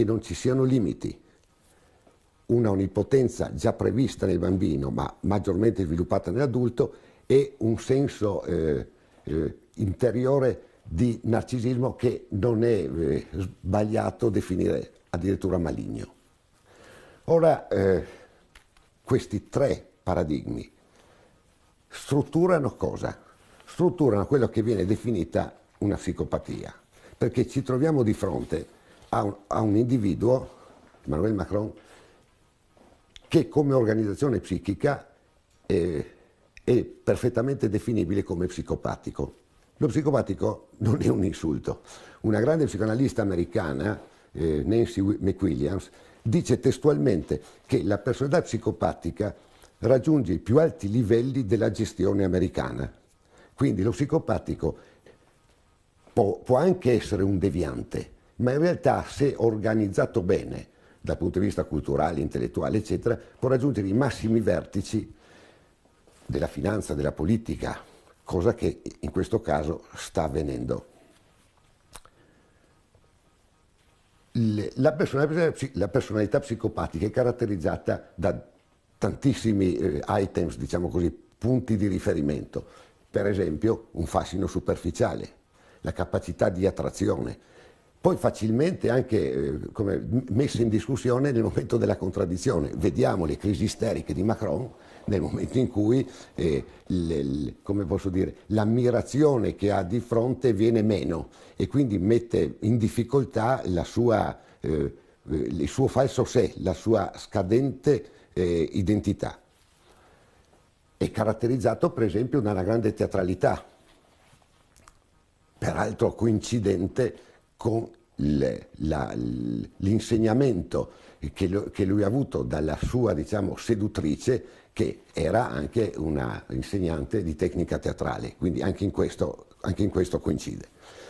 che non ci siano limiti. Una onnipotenza già prevista nel bambino, ma maggiormente sviluppata nell'adulto, e un senso eh, eh, interiore di narcisismo che non è eh, sbagliato definire addirittura maligno. Ora, eh, questi tre paradigmi strutturano cosa? Strutturano quello che viene definita una psicopatia, perché ci troviamo di fronte a a un, a un individuo, Emmanuel Macron, che come organizzazione psichica è, è, perfettamente definibile come psicopatico. Lo psicopatico non è un insulto. Una grande psicoanalista americana, eh, Nancy McWilliams, dice testualmente che la personalità psicopatica raggiunge i più alti livelli della gestione americana. Quindi lo psicopatico può, può anche essere un deviante, ma in realtà se organizzato bene dal punto di vista culturale, intellettuale, eccetera, può raggiungere i massimi vertici della finanza, della politica, cosa che in questo caso sta avvenendo. La personalità, la personalità psicopatica è caratterizzata da tantissimi eh, items, diciamo così, punti di riferimento. Per esempio un fascino superficiale, la capacità di attrazione, poi facilmente anche eh, messe in discussione nel momento della contraddizione. Vediamo le crisi isteriche di Macron nel momento in cui eh, le, le, dire, l'ammirazione che ha di fronte viene meno e quindi mette in difficoltà sua, eh, eh, il suo falso sé, la sua scadente eh, identità. È caratterizzato per esempio da una grande teatralità, peraltro coincidente con l'insegnamento che, lo, che lui ha avuto dalla sua diciamo, seduttrice che era anche una insegnante di tecnica teatrale, quindi anche in questo, anche in questo coincide.